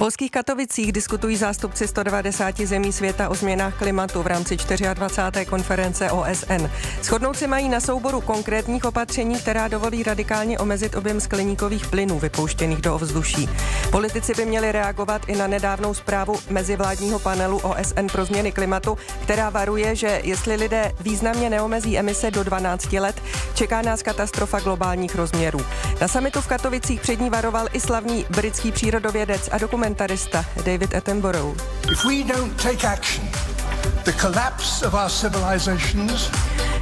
polských Katovicích diskutují zástupci 190 zemí světa o změnách klimatu v rámci 24. konference OSN. Shodnout se mají na souboru konkrétních opatření, která dovolí radikálně omezit objem skleníkových plynů vypouštěných do ovzduší. Politici by měli reagovat i na nedávnou zprávu mezivládního panelu OSN pro změny klimatu, která varuje, že jestli lidé významně neomezí emise do 12 let, čeká nás katastrofa globálních rozměrů. Na samitu v Katovicích přední varoval i slavný britský přírodovědec a dokument parlamentarista David Attenborough. If we don't take action, the collapse of our civilizations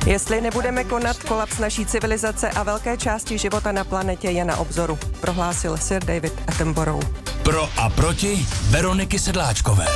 Jestli nebudeme konat, kolaps naší civilizace a velké části života na planetě je na obzoru, prohlásil Sir David Attenborough. Pro a proti Veroniky Sedláčkové.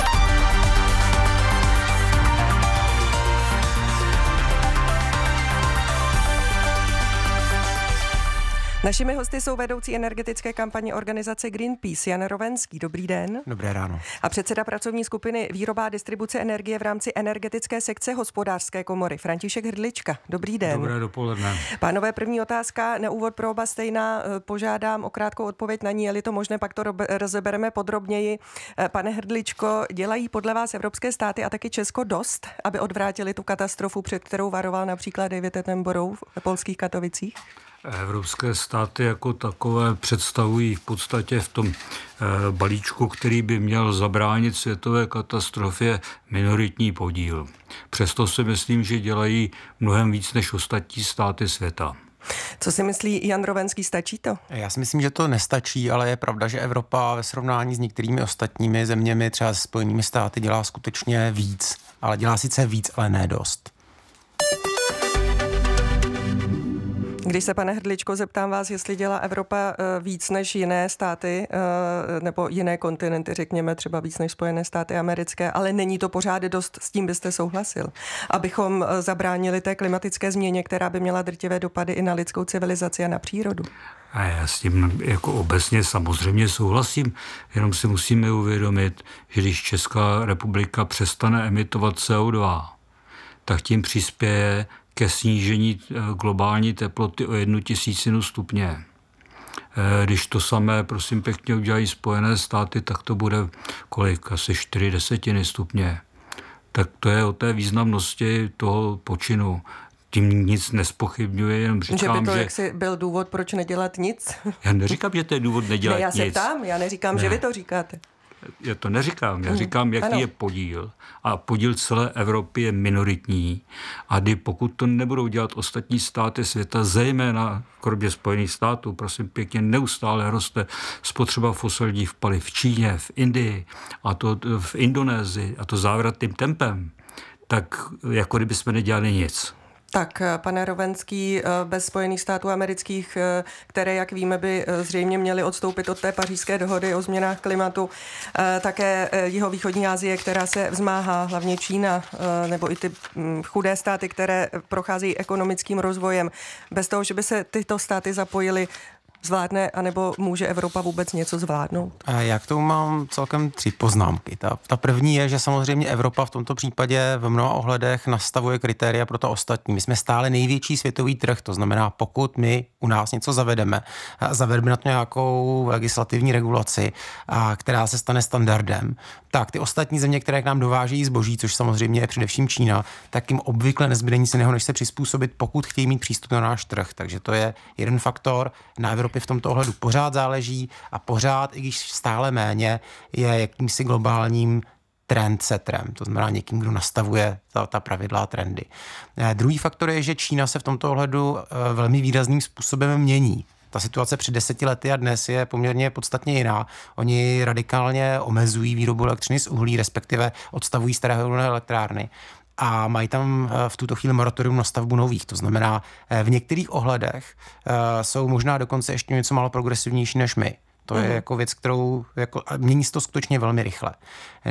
Našimi hosty jsou vedoucí energetické kampaně organizace Greenpeace Jan Rovenský. Dobrý den. Dobré ráno. A předseda pracovní skupiny Výroba a distribuce energie v rámci energetické sekce hospodářské komory František Hrdlička. Dobrý den. Dobré dopoledne. Pánové, první otázka na úvod pro oba stejná. Eh, požádám o krátkou odpověď na ní, je-li to možné, pak to rozebereme podrobněji. Eh, pane Hrdličko, dělají podle vás evropské státy a taky Česko dost, aby odvrátili tu katastrofu, před kterou varoval například David Attenborough v polských Katovicích? Evropské státy jako takové představují v podstatě v tom eh, balíčku, který by měl zabránit světové katastrofě, minoritní podíl. Přesto si myslím, že dělají mnohem víc než ostatní státy světa. Co si myslí Jan Rovenský, stačí to? Já si myslím, že to nestačí, ale je pravda, že Evropa ve srovnání s některými ostatními zeměmi, třeba se Spojenými státy, dělá skutečně víc. Ale dělá sice víc, ale ne dost. Když se, pane Hrdličko, zeptám vás, jestli dělá Evropa eh, víc než jiné státy eh, nebo jiné kontinenty, řekněme třeba víc než Spojené státy americké, ale není to pořád dost, s tím byste souhlasil, abychom eh, zabránili té klimatické změně, která by měla drtivé dopady i na lidskou civilizaci a na přírodu. A já s tím jako obecně samozřejmě souhlasím, jenom si musíme uvědomit, že když Česká republika přestane emitovat CO2, tak tím přispěje ke snížení eh, globální teploty o jednu tisícinu stupně. Eh, když to samé, prosím pěkně, udělají Spojené státy, tak to bude kolik? Asi 4 desetiny stupně. Tak to je o té významnosti toho počinu tím nic nespochybňuje, jenom říkám, že... by to že... jaksi byl důvod, proč nedělat nic? Já neříkám, že to je důvod nedělat nic. Ne, já se nic. ptám, já neříkám, ne. že vy to říkáte. Já to neříkám, já hmm, říkám, jaký ano. je podíl. A podíl celé Evropy je minoritní. A kdy pokud to nebudou dělat ostatní státy světa, zejména kromě Spojených států, prosím pěkně, neustále roste spotřeba fosilních paliv v Číně, v Indii a to v Indonésii a to závratným tempem, tak jako kdyby jsme nedělali nic. Tak, eh, pane Rovenský, eh, bez Spojených států amerických, eh, které, jak víme, by zřejmě měly odstoupit od té pařížské dohody o změnách klimatu, také jeho východní Asie, která se vzmáhá, hlavně Čína, nebo i ty mm, chudé státy, které procházejí ekonomickým rozvojem. Bez toho, že by se tyto státy zapojily, zvládne, anebo může Evropa vůbec něco zvládnout? A já k tomu mám celkem tři poznámky. Ta, ta první je, že samozřejmě Evropa v tomto případě v mnoha ohledech nastavuje kritéria pro to ostatní. My jsme stále největší světový trh, to znamená, pokud my u nás něco zavedeme, zavedeme na to nějakou legislativní regulaci, a která se stane standardem, tak ty ostatní země, které k nám dovážejí zboží, což samozřejmě je především Čína, tak jim obvykle nezbyde nic jiného, než se přizpůsobit, pokud chtějí mít přístup na náš trh. Takže to je jeden faktor. Na Evropy v tomto ohledu pořád záleží a pořád, i když stále méně, je jakýmsi globálním trendsetrem, to znamená někým, kdo nastavuje ta, ta pravidla a trendy. Eh, druhý faktor je, že Čína se v tomto ohledu eh, velmi výrazným způsobem mění. Ta situace před deseti lety a dnes je poměrně podstatně jiná. Oni radikálně omezují výrobu elektřiny z uhlí, respektive odstavují staré elektrárny a mají tam eh, v tuto chvíli moratorium na stavbu nových. To znamená, eh, v některých ohledech eh, jsou možná dokonce ještě něco málo progresivnější než my. To mm. je mhm. jako věc, kterou jako, mění se to skutečně velmi rychle.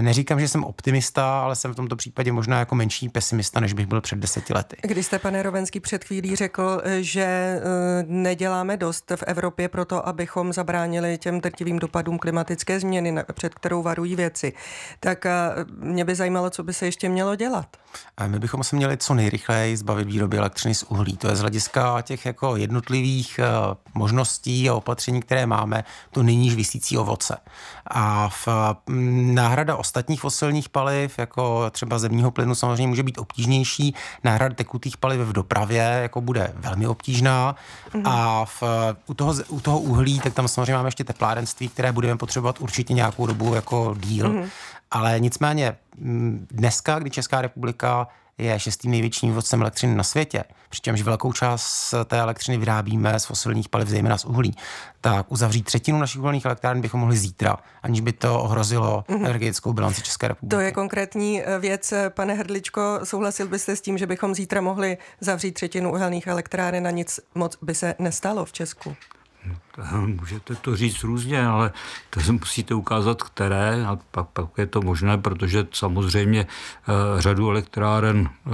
Neříkám, že jsem optimista, ale jsem v tomto případě možná jako menší pesimista, než bych byl před deseti lety. Když jste, pane Rovenský, před chvílí řekl, že eh, neděláme dost v Evropě pro to, abychom zabránili těm drtivým dopadům klimatické změny, před kterou varují věci, tak eh, mě by zajímalo, co by se ještě mělo dělat. A my bychom se měli co nejrychleji zbavit výroby elektřiny z uhlí. To je z hlediska těch jako jednotlivých eh, možností a opatření, které máme, to nyní žvisící ovoce. A v, mm, náhrada ostatních fosilních paliv, jako třeba zemního plynu, samozřejmě může být obtížnější. Náhrada tekutých paliv v dopravě jako bude velmi obtížná. mm A v, u, toho, u toho uhlí, tak tam samozřejmě máme ještě teplárenství, které budeme potřebovat určitě nějakou dobu jako díl. mm Ale nicméně mm, dneska, kdy Česká republika je šestým největším vodcem elektřiny na světě, přičemž velkou část té elektřiny vyrábíme z fosilních paliv, zejména z uhlí, tak uzavřít třetinu našich uhelných elektráren bychom mohli zítra, aniž by to ohrozilo mhm. energetickou bilanci České republiky. To je konkrétní eh, věc. Eh, pane Hrdličko, souhlasil byste s tím, že bychom zítra mohli zavřít třetinu uhelných elektráren a nic moc by se nestalo v Česku? Můžete to říct různě, ale to musíte ukázat, které, a pak, pak je to možné, protože samozřejmě eh, řadu elektráren eh,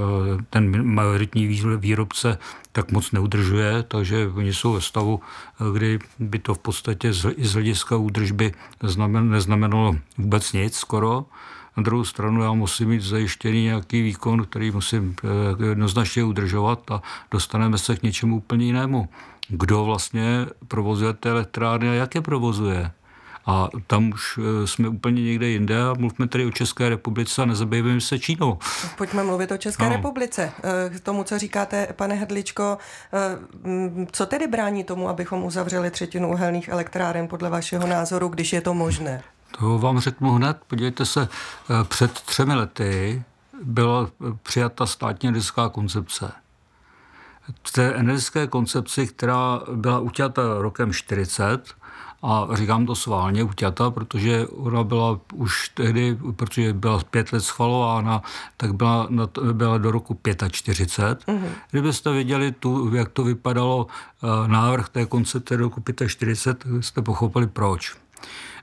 ten majoritní výrobce tak moc neudržuje, takže oni jsou ve stavu, eh, kdy by to v podstatě z hlediska údržby neznamenalo vůbec nic skoro. Na druhou stranu já musím mít zajištěný nějaký výkon, který musím jednoznačně udržovat a dostaneme se k něčemu úplně jinému kdo vlastně provozuje té elektrárny a jak je provozuje. A tam už eh, jsme úplně někde jinde a mluvme tedy o České republice a nezabývíme se Čínou. Pojďme mluvit o České no. republice. Eh, k tomu, co říkáte, pane Hrdličko, eh, co tedy brání tomu, abychom uzavřeli třetinu uhelných elektráren podle vašeho názoru, když je to možné? To vám řeknu hned. Podívejte se, před třemi lety byla přijata státně diská koncepce té energetické koncepci, která byla utěta rokem 40, a říkám to sválně, utěta, protože ona byla už tehdy, protože byla pět let schvalována, tak byla, byla do roku 45. Mm-hmm. Kdybyste viděli, tu, jak to vypadalo, eh, návrh té koncepce do roku 45, tak jste pochopili proč.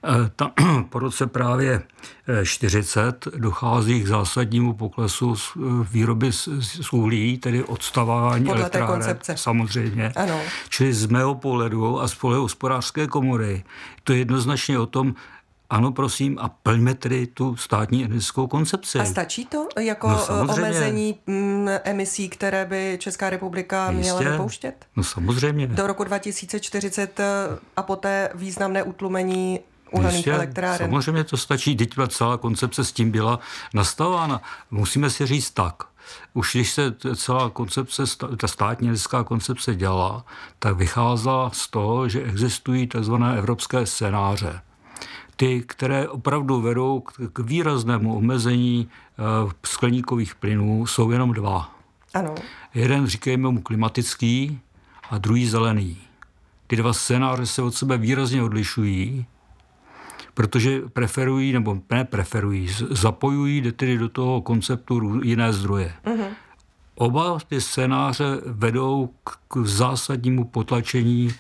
Eh, ta, po roce právě 40 eh, dochází k zásadnímu poklesu eh, výroby z, z uhlí, tedy odstavování elektráren. Samozřejmě. Ano. Čili z mého pohledu a z pohledu hospodářské komory to je jednoznačně o tom, ano, prosím, a plňme tedy tu státní energetickou koncepci. A stačí to jako no, omezení mm, emisí, které by Česká republika Jistě. měla vypouštět? No samozřejmě. Do roku 2040 a poté významné utlumení uhelných elektráren. Samozřejmě to stačí, teď celá koncepce s tím byla nastavována. Musíme si říct tak, už když se celá koncepce, ta státní lidská koncepce dělala, tak vycházela z toho, že existují tzv. evropské scénáře. Ty, které opravdu vedou k výraznému omezení eh, skleníkových plynů, jsou jenom dva. Ano. Jeden říkejme mu klimatický a druhý zelený. Ty dva scénáře se od sebe výrazně odlišují protože preferují, nebo ne preferují, zapojují tedy do toho konceptu jiné zdroje. Uh-huh. Oba ty scénáře vedou k zásadnímu potlačení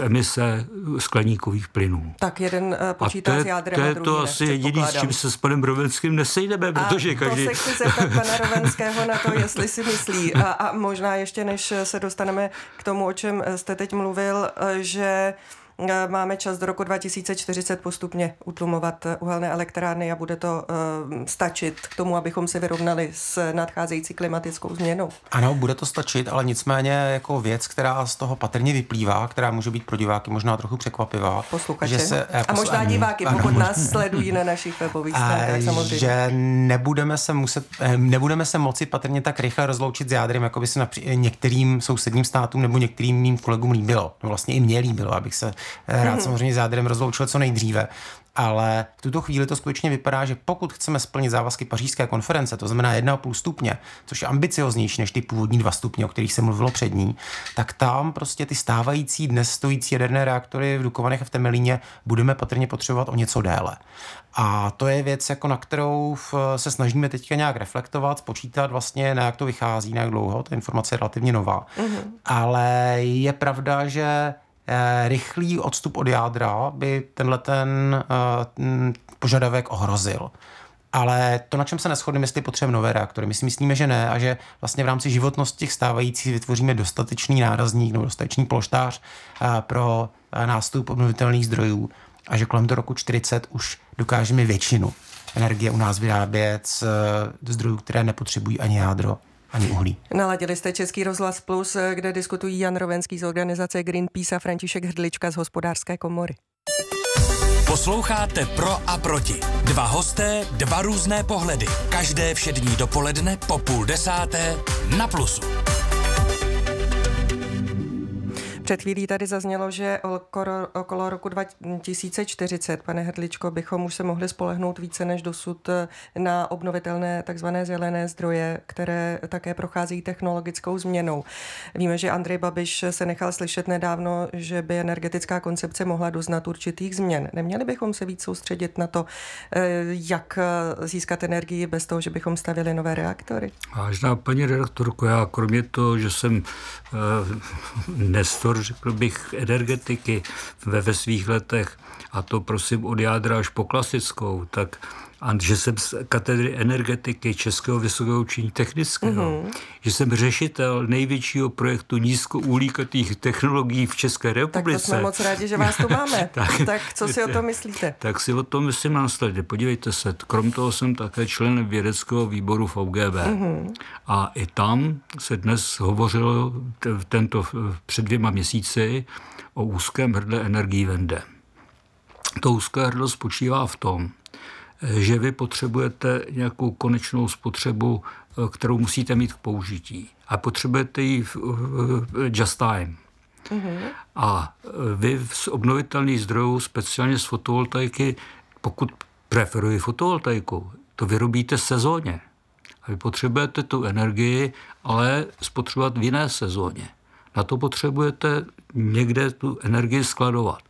emise skleníkových plynů. Tak jeden eh, počítá a s jádrem to je to asi jediný, s čím se s panem Rovenským nesejdeme, a protože každý... to se chci zeptat pana Rovenského na to, jestli si myslí. A, a možná ještě, než se dostaneme k tomu, o čem jste teď mluvil, eh, že Eh, máme čas do roku 2040 postupně utlumovat eh, uhelné elektrárny a bude to eh, stačit k tomu, abychom se vyrovnali s nadcházející klimatickou změnou. Ano, bude to stačit, ale nicméně jako věc, která z toho patrně vyplývá, která může být pro diváky možná trochu překvapivá. Posluchače. Že se, eh, posl- a možná diváky, pokud ano, nás sledují na našich webových stránkách, samozřejmě. Že nebudeme se, muset, nebudeme se moci patrně tak rychle rozloučit s jádrem, jako by se napří- některým sousedním státům nebo některým mým kolegům líbilo. No vlastně i mně líbilo, abych se rád mm-hmm. samozřejmě zádrem rozloučil co nejdříve. Ale v tuto chvíli to skutečně vypadá, že pokud chceme splnit závazky pařížské konference, to znamená 1,5 stupně, což je ambicioznější než ty původní 2 stupně, o kterých se mluvilo před ní, tak tam prostě ty stávající dnes stojící jaderné reaktory v Dukovanech a v Temelíně budeme patrně potřebovat o něco déle. A to je věc, jako na kterou se snažíme teďka nějak reflektovat, počítat vlastně, na jak to vychází, na jak dlouho, ta informace je relativně nová. Mm-hmm. Ale je pravda, že Eh, rychlý odstup od jádra by tenhle ten eh, požadavek ohrozil. Ale to, na čem se neschodneme, jestli potřebujeme nové reaktory. My si myslíme, že ne a že vlastně v rámci životnosti těch stávajících vytvoříme dostatečný nárazník nebo dostatečný ploštář eh, pro nástup obnovitelných zdrojů a že kolem do roku 40 už dokážeme většinu energie u nás vyrábět z zdrojů, které nepotřebují ani jádro ani uhlí. Naladili jste Český rozhlas Plus, kde diskutují Jan Rovenský z organizace Greenpeace a František Hrdlička z hospodářské komory. Posloucháte Pro a proti. Dva hosté, dva různé pohledy. Každé všední dopoledne po půl desáté na Plusu. Před chvílí tady zaznělo, že okolo, okolo roku 2040, pane Hrdličko, bychom už se mohli spolehnout více než dosud eh, na obnovitelné takzvané zelené zdroje, které také procházejí technologickou změnou. Víme, že Andrej Babiš se nechal slyšet nedávno, že by energetická koncepce mohla doznat určitých změn. Neměli bychom se víc soustředit na to, eh, jak eh, získat energii bez toho, že bychom stavili nové reaktory? Vážná paní redaktorko, já kromě toho, že jsem nestor řekl bych, energetiky ve, ve svých letech, a to prosím od jádra až po klasickou, tak a že jsem z katedry energetiky Českého vysokého učení technického, mm-hmm. že jsem řešitel největšího projektu nízkouhlíkatých technologií v České republice. Tak to jsme moc rádi, že vás tu máme. tak, tak co si o tom myslíte? Tak si o tom myslím následně. Podívejte se, krom toho jsem také člen vědeckého výboru v Mm-hmm. A i tam se dnes hovořilo t- tento před dvěma měsíci o úzkém hrdle energií vende. To úzké hrdlo spočívá v tom, že vy potřebujete nějakou konečnou spotřebu, eh, kterou musíte mít k použití. A potřebujete ji eh, just time. Mm-hmm. A eh, vy z obnovitelných zdrojů, speciálně z fotovoltaiky, pokud preferuji fotovoltaiku, to vyrobíte sezóně. A vy potřebujete tu energii, ale spotřebovat v jiné sezóně. Na to potřebujete někde tu energii skladovat.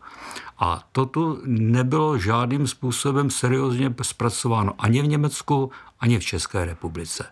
A to tu nebylo žádným způsobem seriózně zpracováno ani v Německu, ani v České republice.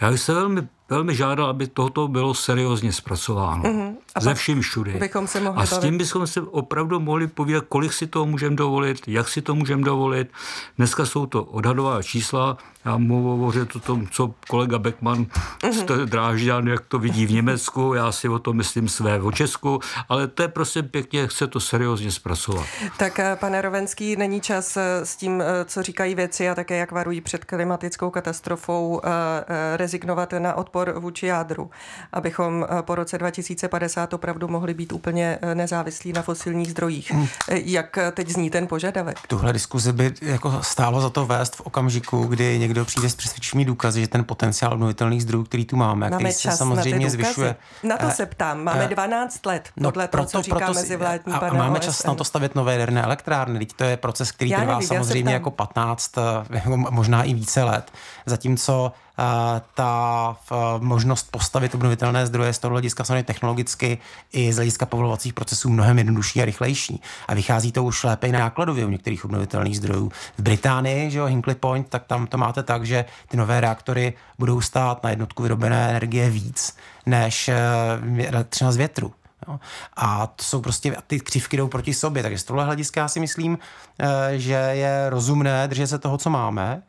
Já bych se velmi, velmi žádal, aby tohoto bylo seriózně zpracováno. Mm-hmm. A Ze vším všude. Bychom se mohli a s tím bychom se opravdu mohli povídat, kolik si toho můžeme dovolit, jak si to můžeme dovolit. Dneska jsou to odhadová čísla. Já mohu hovořit o tom, co kolega Beckman mm-hmm. Drážďan, jak to vidí v Německu, já si o tom myslím své o Česku, ale to je prostě pěkně, chce to seriózně zpracovat. Tak eh, pane Rovenský, není čas eh, s tím, eh, co říkají věci a také jak varují před klimatickou katastrofou rezignovat na odpor vůči jádru, abychom po roce 2050 opravdu mohli být úplně nezávislí na fosilních zdrojích. Hmm. Jak teď zní ten požadavek? Tuhle diskuzi by jako stálo za to vést v okamžiku, kdy někdo přijde s přesvědčení důkazy, že ten potenciál obnovitelných zdrojů, který tu máme, máme který se samozřejmě na zvyšuje. Na to se ptám. Máme 12 let no, podle no, proto, toho, co říká proto, a, a máme OSN. čas na to stavět nové jaderné elektrárny. Teď to je proces, který trvá samozřejmě jako 15, eh, jako možná i více let. Zatímco eh, ta eh, možnost postavit obnovitelné zdroje z toho hlediska samozřejmě technologicky i z hlediska povolovacích procesů mnohem jednodušší a rychlejší. A vychází to už lépe i nákladově u některých obnovitelných zdrojů. V Británii, že jo, Hinkley Point, tak tam to máte tak, že ty nové reaktory budou stát na jednotku vyrobené energie víc než elektřina z větru. Jo. A to jsou prostě, ty křivky jdou proti sobě, takže z tohle hlediska já si myslím, eh, že je rozumné držet se toho, co máme,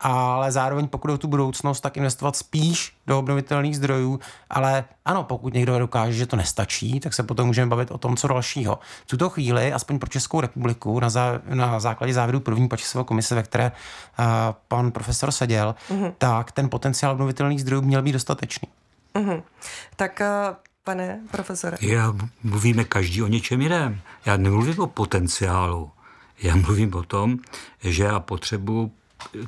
ale zároveň pokud jde tu budoucnost, tak investovat spíš do obnovitelných zdrojů, ale ano, pokud někdo dokáže, že to nestačí, tak se potom můžeme bavit o tom, co dalšího. V tuto chvíli, aspoň pro Českou republiku, na, zá, na základě závěru první pačisové komise, ve které uh, pan profesor seděl, mm-hmm. tak ten potenciál obnovitelných zdrojů měl být dostatečný. Mm-hmm. Tak uh pane profesore? Já mluvíme každý o něčem jiném. Já nemluvím o potenciálu. Já mluvím o tom, že já potřebuji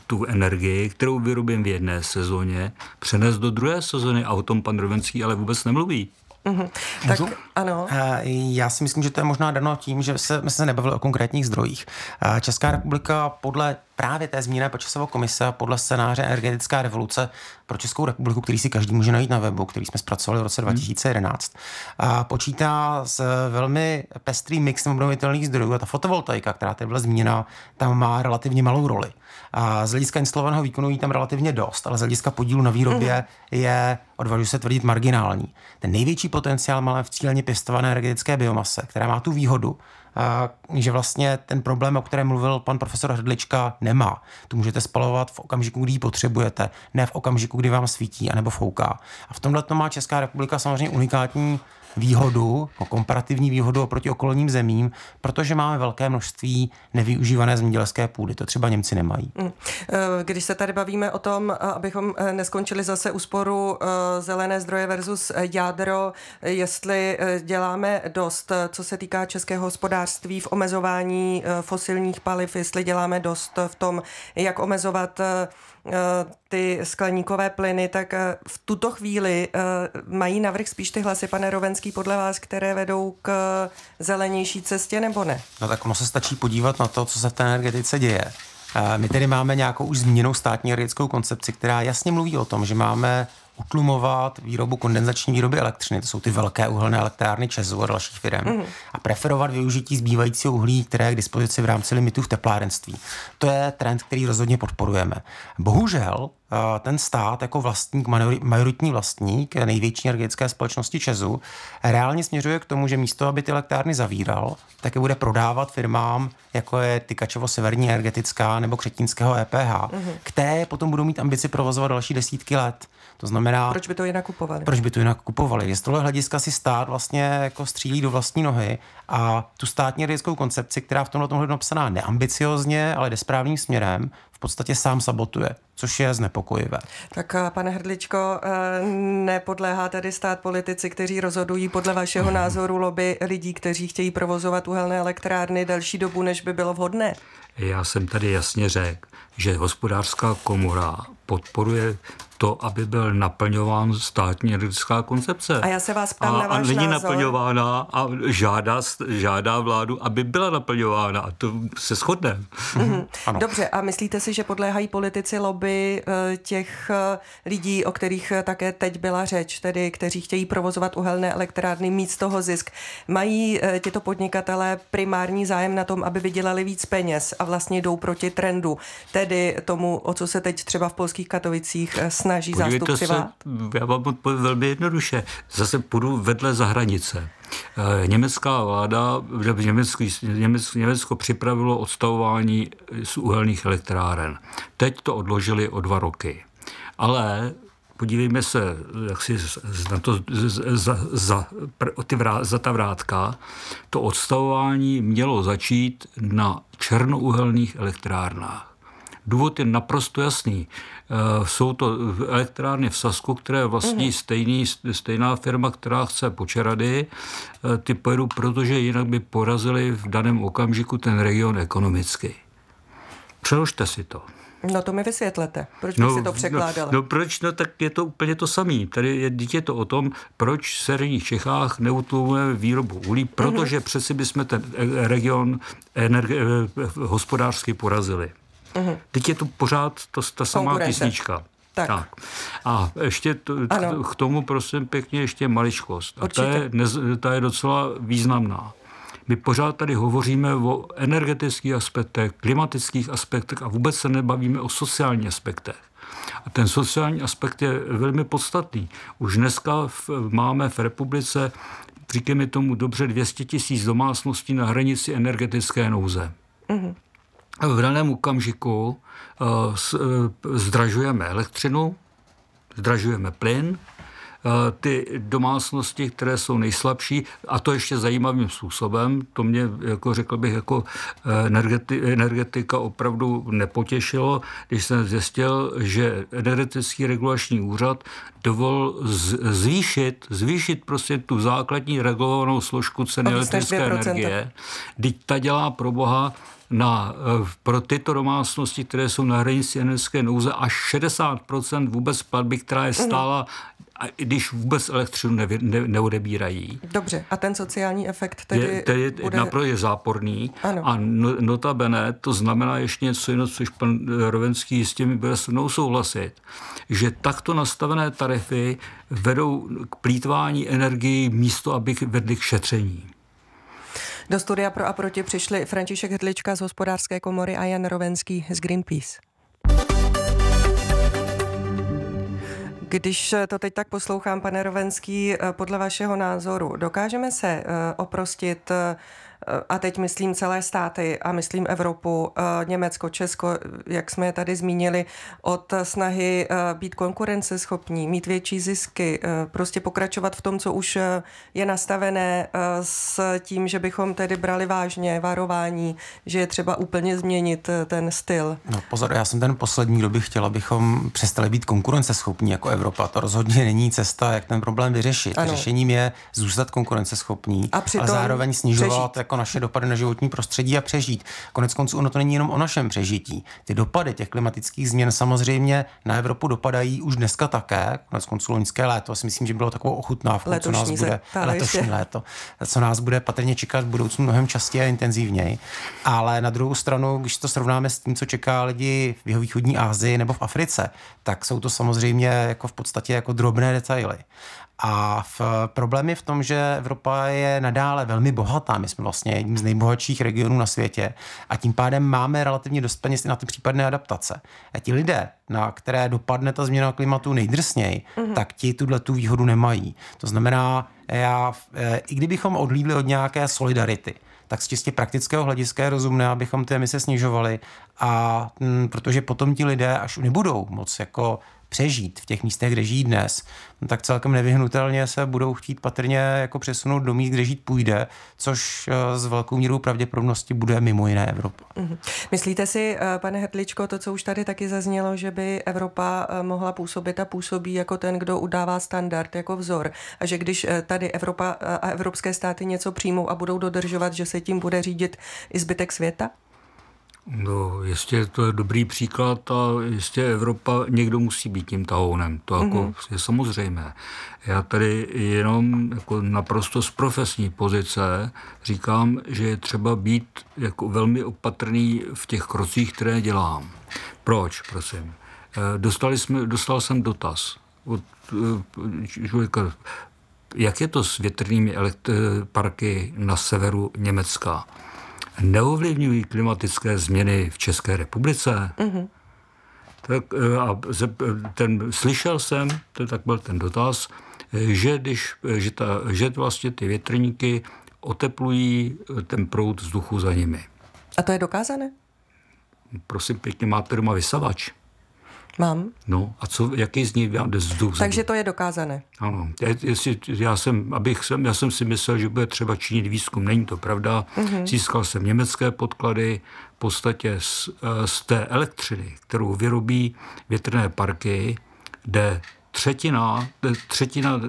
tu energii, kterou vyrobím v jedné sezóně, přenést do druhé sezóny a o tom pan Rovenský ale vůbec nemluví. Mm-hmm. Tak ano. Eh, já si myslím, že to je možná dano tím, že jsme se nebavili o konkrétních zdrojích. Eh, Česká republika podle právě té zmíněné počasové komise podle scénáře Energetická revoluce pro Českou republiku, který si každý může najít na webu, který jsme zpracovali v roce 2011, hmm. a počítá s velmi pestrým mixem obnovitelných zdrojů a ta fotovoltaika, která tady byla zmíněna, tam má relativně malou roli. A z hlediska instalovaného výkonu jí tam relativně dost, ale z hlediska podílu na výrobě mhm. je, odvažu se tvrdit, marginální. Ten největší potenciál má v cíleně pěstované energetické biomase, která má tu výhodu, že vlastně ten problém, o kterém mluvil pan profesor Hrdlička, nemá. Tu můžete spalovat v okamžiku, kdy ji potřebujete, ne v okamžiku, kdy vám svítí anebo fouká. A v tomhle to má Česká republika samozřejmě unikátní výhodu, jako komparativní výhodu oproti okolním zemím, protože máme velké množství nevyužívané zemědělské půdy. To třeba Němci nemají. Mm. Eh, když se tady bavíme o tom, eh, abychom eh, neskončili zase úsporu zelené zdroje versus jádro, jestli děláme dost, co se týká českého hospodářství v omezování fosilních paliv, jestli děláme dost v tom, jak omezovat Eh, ty skleníkové plyny, tak eh, v tuto chvíli eh, mají navrh spíš ty hlasy, pane Rovenský, podle vás, které vedou k zelenější cestě nebo ne? No tak ono se stačí podívat na to, co se v té energetice děje. My tedy máme nějakou už změnou státní energetickou koncepci, která jasně mluví o tom, že máme utlumovat výrobu kondenzační výroby elektřiny, to jsou ty velké uhelné elektrárny Česu a dalších firm, mm. a preferovat využití zbývajícího uhlí, které je k dispozici v rámci limitů v teplárenství. To je trend, který rozhodně podporujeme. Bohužel, ten stát jako vlastník, majoritní vlastník největší energetické společnosti Česu reálně směřuje k tomu, že místo, aby ty elektrárny zavíral, tak je bude prodávat firmám, jako je Tykačovo Severní energetická nebo Křetínského EPH, mm-hmm. které potom budou mít ambici provozovat další desítky let. To znamená... Proč by to jinak kupovali? Proč by to jinak kupovali? Z tohle hlediska si stát vlastně jako střílí do vlastní nohy a tu státní energetickou koncepci, která v tomhle tomhle napsaná neambiciozně, ale jde správným směrem, v podstatě sám sabotuje, což je znepokojivé. Tak eh, pane Hrdličko, eh, nepodléhá tady stát politici, kteří rozhodují podle vašeho mhm. názoru lobby lidí, kteří chtějí provozovat uhelné elektrárny další dobu, než by bylo vhodné? Já jsem tady jasně řekl, že hospodářská komora podporuje to, aby byl naplňován státní energetická koncepce. A já se vás ptám a, na váš a není názor. naplňována a žádá, žádá vládu, aby byla naplňována. A to se shodne. Mm-hmm. Ano. Dobře, a myslíte si, že podléhají politici lobby eh, těch eh, lidí, o kterých eh, také teď byla řeč, tedy kteří chtějí provozovat uhelné elektrárny, mít z toho zisk? Mají těto podnikatelé primární zájem na tom, aby vydělali víc peněz a vlastně jdou proti trendu, tedy tomu, o co se teď třeba v polských Katovicích eh, snaží Podívejte zástupci se, Já vám odpovím velmi jednoduše. Zase půjdu vedle za hranice. Eh, německá vláda, Německo, Německo připravilo odstavování z uhelných elektráren. Teď to odložili o dva roky. Ale podívejme se jak si na to, za, za, ty vrát, za ta vrátka, to odstavování mělo začít na černouhelných elektrárnách. Důvod je naprosto jasný. Eh, jsou to elektrárny v Sasku, které vlastní mm-hmm. stejný, stejná firma, která chce počerady. Eh, ty pojedu, protože jinak by porazili v daném okamžiku ten region ekonomicky. Přeložte si to. No to mi vysvětlete. Proč no, si to no, překládala? No, no proč? No tak je to úplně to samé. Tady je dítě to o tom, proč v severních Čechách neutlumujeme výrobu uhlí, protože mm-hmm. přeci bychom ten eh, region energi- eh, eh, hospodářsky porazili. Mm-hmm. Teď je to pořád to, ta samá písnička. Tak. tak. A ještě to, k tomu prosím pěkně ještě maličkost. A ta je, ta je docela významná. My pořád tady hovoříme o energetických aspektech, klimatických aspektech a vůbec se nebavíme o sociálních aspektech. A ten sociální aspekt je velmi podstatný. Už dneska v, máme v republice, říkáme tomu dobře, 200 tisíc domácností na hranici energetické nouze. Mm-hmm. V daném okamžiku uh, s, uh, zdražujeme elektřinu, zdražujeme plyn, Eh, ty domácnosti, které jsou nejslabší, a to ještě zajímavým způsobem, to mě, jako řekl bych, jako eh, energetika opravdu nepotěšilo, když jsem zjistil, že energetický regulační úřad dovol zvýšit, zvýšit prostě tu základní regulovanou složku ceny elektrické energie. Teď ta dělá pro boha na, eh, pro tyto domácnosti, které jsou na hranici energetické nouze, až 60% vůbec platby, která je mhm. stála když vůbec elektřinu ne, ne, neodebírají. Dobře, a ten sociální efekt tedy je, tedy bude... Naprosto je záporný ano. a no, notabene to znamená ještě něco jiného, což pan eh, Rovenský s těmi bude se mnou souhlasit, že takto nastavené tarify vedou k plítvání energii místo, aby vedly k šetření. Do studia pro a proti přišli František Hrdlička z hospodářské komory a Jan Rovenský z Greenpeace. Když to teď tak poslouchám, pane Rovenský, eh, podle vašeho názoru, dokážeme se eh, oprostit eh, a teď myslím celé státy a myslím Evropu, eh, Německo, Česko, jak jsme je tady zmínili, od snahy eh, být konkurenceschopní, mít větší zisky, eh, prostě pokračovat v tom, co už je nastavené s tím, že bychom tedy brali vážně varování, že je třeba úplně změnit ten styl. No pozor, já jsem ten poslední, kdo by chtěl, abychom přestali být konkurenceschopní jako Evropa. To rozhodně není cesta, jak ten problém vyřešit. Ano. Řešením je zůstat konkurenceschopní a, přitom a zároveň snižovat jako naše dopady na životní prostředí a přežít. Konec konců ono to není jenom o našem přežití. Ty dopady těch klimatických změn samozřejmě na Evropu dopadají už dneska také. Konec konců loňské léto si myslím, že bylo takovou ochutnávku, letošní co nás bude letošní ještě. léto, co nás bude patrně čekat v budoucnu mnohem častěji a intenzivněji. Ale na druhou stranu, když to srovnáme s tím, co čeká lidi v jihovýchodní Asii nebo v Africe, tak jsou to samozřejmě jako v podstatě jako drobné detaily. A v, problém je v tom, že Evropa je nadále velmi bohatá. My jsme vlastně jedním z nejbohatších regionů na světě a tím pádem máme relativně dost peněz na ty případné adaptace. A ti lidé, na které dopadne ta změna klimatu nejdrsněji, mm-hmm. tak ti tuhle tu výhodu nemají. To znamená, já, eh, i kdybychom odlídli od nějaké solidarity, tak z čistě praktického hlediska je rozumné, abychom ty emise snižovali, a m, mm, protože potom ti lidé až nebudou moc jako přežít v těch místech, kde žijí dnes, no tak celkem nevyhnutelně se budou chtít patrně jako přesunout do míst, kde žít půjde, což eh, s velkou mírou pravděpodobnosti bude mimo jiné Evropa. Mm-hmm. Myslíte si, eh, pane Hetličko, to, co už tady taky zaznělo, že by Evropa eh, mohla působit a působí jako ten, kdo udává standard, jako vzor, a že když tady Evropa a evropské státy něco přijmou a budou dodržovat, že se tím bude řídit i zbytek světa? No, jistě to je dobrý příklad a jistě Evropa, někdo musí být tím tahounem, to jako mm-hmm. je samozřejmé. Já tady jenom jako naprosto z profesní pozice říkám, že je třeba být jako velmi opatrný v těch krocích, které dělám. Proč, prosím? Eh, dostali jsme, dostal jsem dotaz od eh, člověka, jak je to s větrnými eh, parky na severu Německa? neovlivňují klimatické změny v České republice? Mm-hmm. Tak eh, a ten, slyšel jsem, to tak byl ten dotaz, eh, že, když, eh, že, ta, že vlastně ty větrníky oteplují ten proud vzduchu za nimi. A to je dokázané? Prosím pěkně, máte doma vysavač. Mám. No a co, jaký z ní vzduch? Takže to je dokázané. Ano, jestli, já, jsem, abych jsem, já jsem si myslel, že bude třeba činit výzkum, není to pravda. Mm-hmm. Získal jsem německé podklady, v podstatě z, eh, z té elektřiny, kterou vyrobí větrné parky, jde třetina, eh, třetina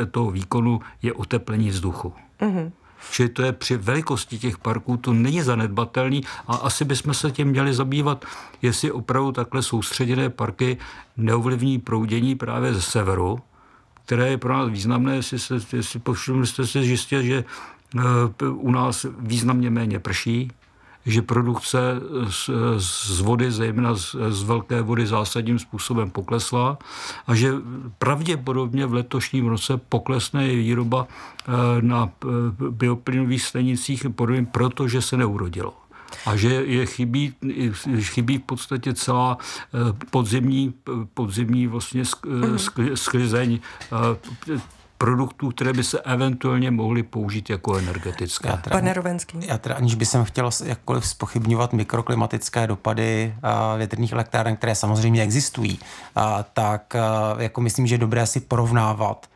eh, toho výkonu je oteplení vzduchu. Mm-hmm. Čili to je při velikosti těch parků, to není zanedbatelný a asi bychom se tím měli zabývat, jestli opravdu takhle soustředěné parky neovlivní proudění právě ze severu, které je pro nás významné, jestli, se, jestli povšimli jste si zjistili, že eh, u nás významně méně prší, že produkce z, z vody, zejména z, z velké vody, zásadním způsobem poklesla a že pravděpodobně v letošním roce poklesne i výroba eh, na eh, bioplynových stanicích podobně, protože se neurodilo a že je chybí, chybí v podstatě celá eh, podzimní, podzimní vlastně mhm. sklizeň produktů, které by se eventuálně mohly použít jako energetické. Já teda, Pane Rovenský. Já teda aniž bych chtěl jakkoliv spochybňovat mikroklimatické dopady a, větrných elektráren, které samozřejmě existují, a, tak a, jako myslím, že je dobré si porovnávat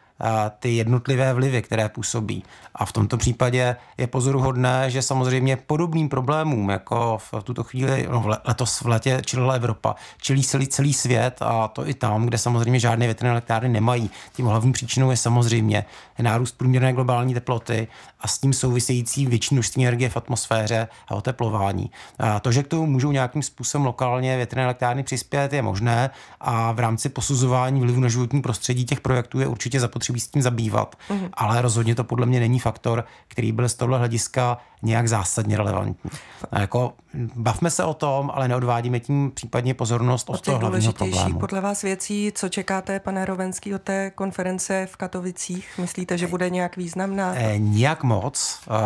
ty jednotlivé vlivy, které působí. A v tomto případě je pozoruhodné, že samozřejmě podobným problémům, jako v tuto chvíli, no, letos v letě čelila Evropa, čelí celý, celý svět a to i tam, kde samozřejmě žádné větrné elektrárny nemají. Tím hlavní příčinou je samozřejmě nárůst průměrné globální teploty a s tím související větší množství energie v atmosféře a oteplování. A to, že k tomu můžou nějakým způsobem lokálně větrné elektrárny přispět, je možné a v rámci posuzování vlivu na životní prostředí těch projektů je určitě zapotřebí zapotřebí s tím zabývat, mm-hmm. ale rozhodně to podle mě není faktor, který byl z tohle hlediska nějak zásadně relevantní. A jako bavme se o tom, ale neodvádíme tím případně pozornost od, od toho hlavního problému. podle vás věcí, co čekáte, pane Rovenský, od té konference v Katovicích? Myslíte, že eh, bude nějak významná? E, eh, nijak moc, uh,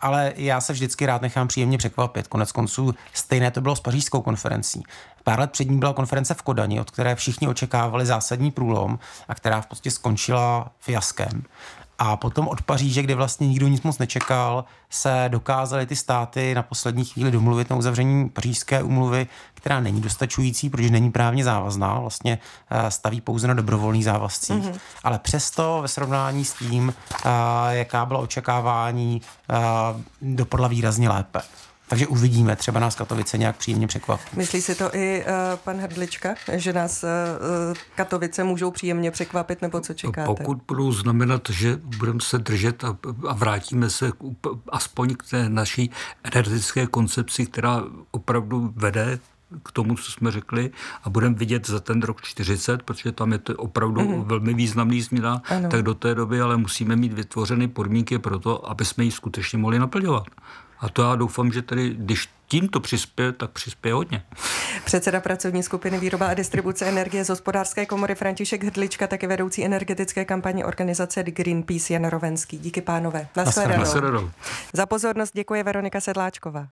ale já se vždycky rád nechám příjemně překvapit. Konec konců stejné to bylo s pařížskou konferencí. Pár let před ní byla konference v Kodani, od které všichni očekávali zásadní průlom a která v podstatě skončila fiaskem. A potom od Paříže, kde vlastně nikdo nic moc nečekal, se dokázaly ty státy na poslední chvíli domluvit na uzavření pařížské umluvy, která není dostačující, protože není právně závazná, vlastně eh, staví pouze na dobrovolných závazcích. Mm-hmm. Ale přesto ve srovnání s tím, eh, jaká byla očekávání, eh, dopadla výrazně lépe. Takže uvidíme, třeba nás Katovice nějak příjemně překvapí. Myslí si to i uh, pan Hrdlička, že nás uh, Katovice můžou příjemně překvapit, nebo co čekáte? Pokud budou znamenat, že budeme se držet a, a vrátíme se k, aspoň k té naší energetické koncepci, která opravdu vede k tomu, co jsme řekli, a budeme vidět za ten rok 40, protože tam je to opravdu mm-hmm. velmi významný změna, ano. tak do té doby ale musíme mít vytvořeny podmínky pro to, aby jsme ji skutečně mohli naplňovat. A to já doufám, že tedy, když tímto přispěje, tak přispěje hodně. Předseda pracovní skupiny výroba a distribuce energie z hospodářské komory František Hrdlička, také vedoucí energetické kampaně organizace Greenpeace Jan Rovenský. Díky pánové. Na Za pozornost děkuje Veronika Sedláčková.